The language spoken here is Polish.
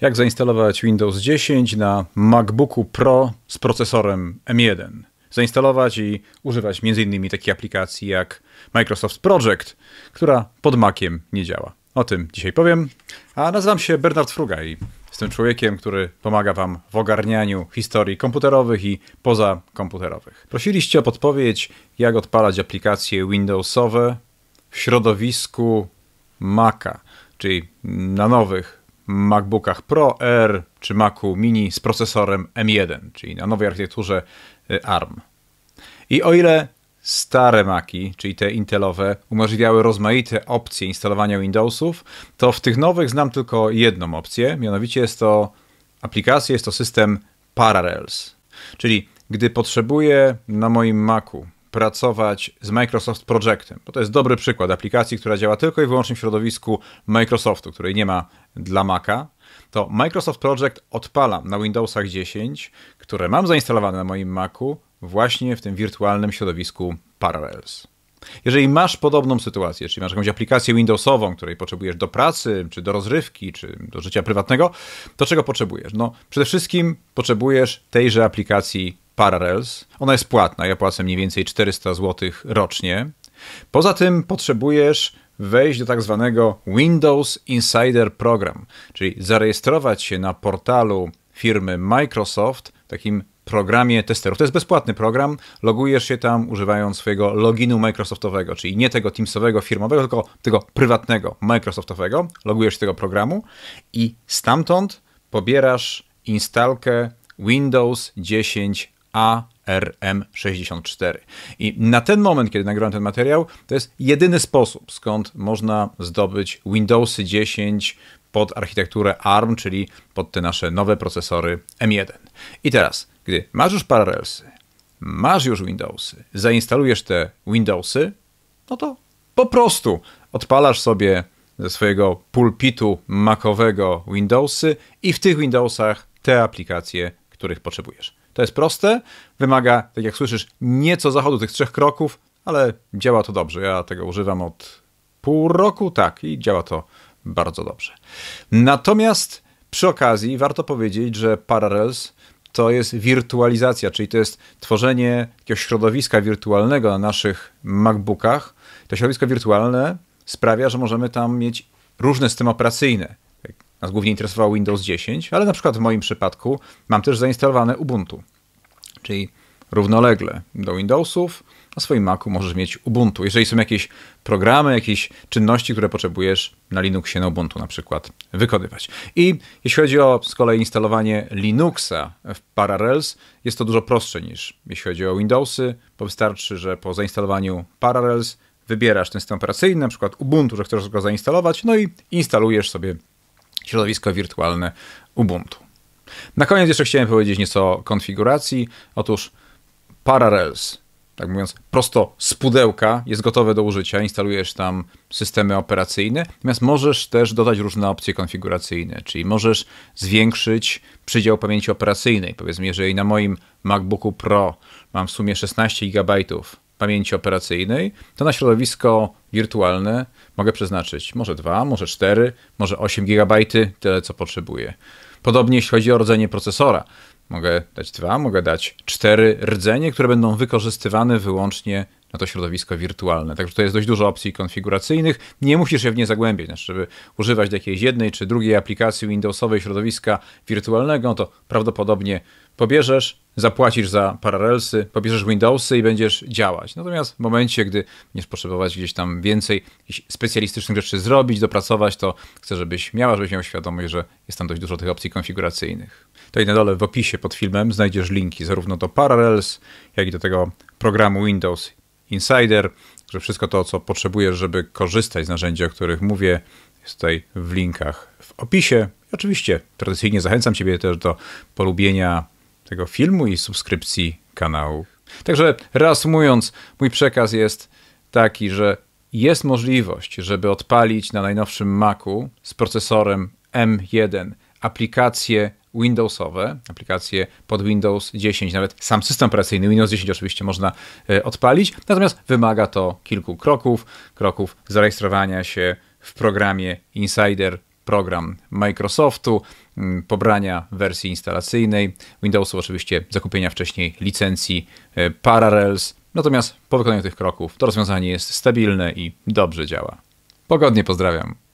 jak zainstalować Windows 10 na MacBooku Pro z procesorem M1. Zainstalować i używać m.in. takiej aplikacji jak Microsoft Project, która pod Maciem nie działa. O tym dzisiaj powiem. A nazywam się Bernard Fruga i jestem człowiekiem, który pomaga Wam w ogarnianiu historii komputerowych i pozakomputerowych. Prosiliście o podpowiedź, jak odpalać aplikacje Windowsowe w środowisku Maca, czyli na nowych MacBookach Pro, R czy Macu Mini z procesorem M1, czyli na nowej architekturze y, ARM. I o ile stare Maki, czyli te intelowe, umożliwiały rozmaite opcje instalowania Windowsów, to w tych nowych znam tylko jedną opcję, mianowicie jest to aplikacja, jest to system Parallels. Czyli gdy potrzebuję na moim Macu pracować z Microsoft Projectem, bo to jest dobry przykład aplikacji, która działa tylko i wyłącznie w środowisku Microsoftu, której nie ma dla Maca, to Microsoft Project odpalam na Windowsach 10, które mam zainstalowane na moim Macu właśnie w tym wirtualnym środowisku Parallels. Jeżeli masz podobną sytuację, czyli masz jakąś aplikację Windowsową, której potrzebujesz do pracy, czy do rozrywki, czy do życia prywatnego, to czego potrzebujesz? No, przede wszystkim potrzebujesz tejże aplikacji Parallels. Ona jest płatna, ja płacę mniej więcej 400 zł rocznie. Poza tym potrzebujesz wejść do tak zwanego Windows Insider Program, czyli zarejestrować się na portalu firmy Microsoft, takim programie testerów. To jest bezpłatny program. Logujesz się tam używając swojego loginu Microsoftowego, czyli nie tego Teamsowego, firmowego, tylko tego prywatnego Microsoftowego. Logujesz się tego programu i stamtąd pobierasz instalkę Windows 10 ARM64. I na ten moment, kiedy nagrywam ten materiał, to jest jedyny sposób, skąd można zdobyć Windowsy 10 pod architekturę ARM, czyli pod te nasze nowe procesory M1. I teraz, gdy masz już Parallelsy, masz już Windowsy, zainstalujesz te Windowsy, no to po prostu odpalasz sobie ze swojego pulpitu makowego Windowsy i w tych Windowsach te aplikacje, których potrzebujesz. To jest proste, wymaga, tak jak słyszysz, nieco zachodu tych trzech kroków, ale działa to dobrze. Ja tego używam od pół roku, tak, i działa to bardzo dobrze. Natomiast przy okazji warto powiedzieć, że Parallels to jest wirtualizacja, czyli to jest tworzenie jakiegoś środowiska wirtualnego na naszych MacBookach. To środowisko wirtualne sprawia, że możemy tam mieć różne systemy operacyjne. Nas głównie interesował Windows 10, ale na przykład w moim przypadku mam też zainstalowane Ubuntu. Czyli równolegle do Windowsów na swoim Macu możesz mieć Ubuntu. Jeżeli są jakieś programy, jakieś czynności, które potrzebujesz na Linuxie, na Ubuntu na przykład wykonywać. I jeśli chodzi o z kolei instalowanie Linuxa w Parallels, jest to dużo prostsze niż jeśli chodzi o Windowsy, wystarczy, że po zainstalowaniu Parallels wybierasz ten system operacyjny, na przykład Ubuntu, że chcesz go zainstalować, no i instalujesz sobie środowisko wirtualne Ubuntu. Na koniec jeszcze chciałem powiedzieć nieco o konfiguracji. Otóż Parallels, tak mówiąc, prosto z pudełka jest gotowe do użycia, instalujesz tam systemy operacyjne, natomiast możesz też dodać różne opcje konfiguracyjne, czyli możesz zwiększyć przydział pamięci operacyjnej. Powiedzmy, jeżeli na moim MacBooku Pro mam w sumie 16 GB pamięci operacyjnej, to na środowisko wirtualne mogę przeznaczyć może 2, może 4, może 8 GB, tyle co potrzebuję. Podobnie jeśli chodzi o rdzenie procesora. Mogę dać 2, mogę dać 4 rdzenie, które będą wykorzystywane wyłącznie na to środowisko wirtualne. Także to jest dość dużo opcji konfiguracyjnych. Nie musisz się w nie zagłębiać, Znaczy, żeby używać jakiejś jednej czy drugiej aplikacji Windowsowej środowiska wirtualnego, to prawdopodobnie pobierzesz, zapłacisz za Parallelsy, pobierzesz Windowsy i będziesz działać. Natomiast w momencie, gdy będziesz potrzebować gdzieś tam więcej specjalistycznych rzeczy zrobić, dopracować, to chcę, żebyś miała, żebyś miał świadomość, że jest tam dość dużo tych opcji konfiguracyjnych. Tutaj na dole w opisie pod filmem znajdziesz linki zarówno do Parallels, jak i do tego programu Windows Insider, że wszystko to, co potrzebujesz, żeby korzystać z narzędzi, o których mówię, jest tutaj w linkach w opisie. I oczywiście tradycyjnie zachęcam Ciebie też do polubienia tego filmu i subskrypcji kanału. Także reasumując, mój przekaz jest taki, że jest możliwość, żeby odpalić na najnowszym Macu z procesorem M1 aplikację Windowsowe, aplikacje pod Windows 10, nawet sam system operacyjny Windows 10 oczywiście można e, odpalić, natomiast wymaga to kilku kroków, kroków zarejestrowania się w programie Insider program Microsoftu, pobrania wersji instalacyjnej Windowsu, oczywiście zakupienia wcześniej licencji e, Parallels. Natomiast po wykonaniu tych kroków to rozwiązanie jest stabilne i dobrze działa. Pogodnie pozdrawiam.